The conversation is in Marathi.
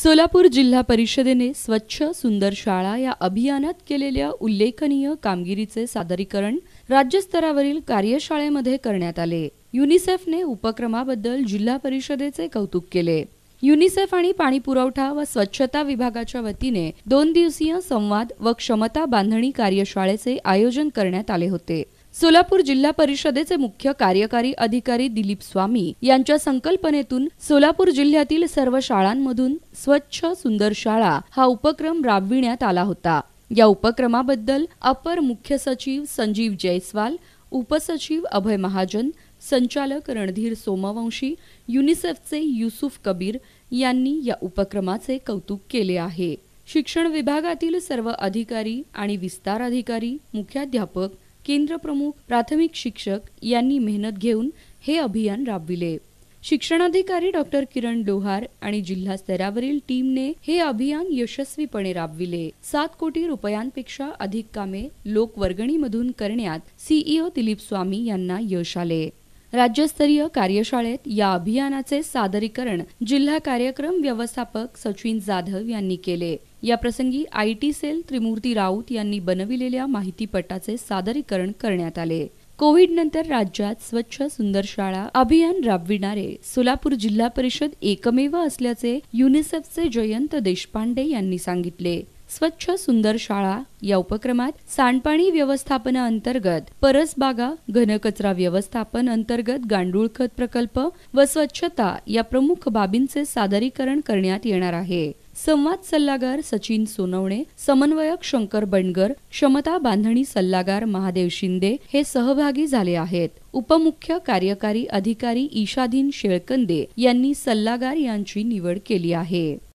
सोलापूर जिल्हा परिषदेने स्वच्छ सुंदर शाळा या अभियानात केलेल्या उल्लेखनीय कामगिरीचे सादरीकरण राज्यस्तरावरील कार्यशाळेमध्ये करण्यात आले युनिसेफने उपक्रमाबद्दल जिल्हा परिषदेचे कौतुक केले युनिसेफ आणि पाणी पुरवठा व स्वच्छता विभागाच्या वतीने दोन दिवसीय संवाद व क्षमता बांधणी कार्यशाळेचे आयोजन करण्यात आले होते सोलापूर जिल्हा परिषदेचे मुख्य कार्यकारी अधिकारी दिलीप स्वामी यांच्या संकल्पनेतून सोलापूर जिल्ह्यातील सर्व शाळांमधून स्वच्छ सुंदर शाळा हा उपक्रम राबविण्यात आला होता या उपक्रमाबद्दल अपर मुख्य सचिव संजीव जयस्वाल उपसचिव अभय महाजन संचालक रणधीर सोमवंशी युनिसेफचे युसुफ कबीर यांनी या उपक्रमाचे कौतुक केले आहे शिक्षण विभागातील सर्व अधिकारी आणि विस्तार अधिकारी मुख्याध्यापक केंद्रप्रमुख प्राथमिक शिक्षक यांनी मेहनत घेऊन हे अभियान राबविले शिक्षणाधिकारी डॉक्टर किरण डोहार आणि जिल्हा स्तरावरील टीमने हे अभियान यशस्वीपणे राबविले सात कोटी रुपयांपेक्षा अधिक कामे लोकवर्गणीमधून करण्यात सीईओ दिलीप स्वामी यांना यश आले राज्यस्तरीय कार्यशाळेत या अभियानाचे सादरीकरण जिल्हा कार्यक्रम व्यवस्थापक सचिन जाधव यांनी केले या प्रसंगी I T cell Trimurti Raut यांनी बनविलेल्या माहितीपटाचे सादरीकरण करण्यात आले कोविड नंतर राज्यात स्वच्छ सुंदर शाळा अभियान राबविणारे सोलापूर जिल्हा परिषद एकमेव असल्याचे युनिसेफचे जयंत देशपांडे यांनी सांगितले स्वच्छ सुंदर शाळा या उपक्रमात सांडपाणी व्यवस्थापना अंतर्गत परसबागा घनकचरा व्यवस्थापन अंतर्गत गांडूळ खत प्रकल्प व स्वच्छता या प्रमुख बाबींचे सादरीकरण करण्यात येणार आहे संवाद सल्लागार सचिन सोनवणे समन्वयक शंकर बंडगर क्षमता बांधणी सल्लागार महादेव शिंदे हे सहभागी झाले आहेत उपमुख्य कार्यकारी अधिकारी ईशाधीन शेळकंदे यांनी सल्लागार यांची निवड केली आहे